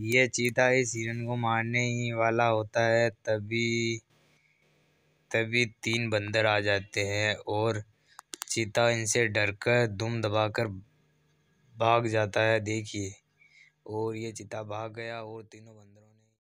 ये चीता इस हिरण को मारने ही वाला होता है तभी तभी तीन बंदर आ जाते हैं और चीता इनसे डरकर दुम दबाकर भाग जाता है देखिए और ये चीता भाग गया और तीनों बंदरों ने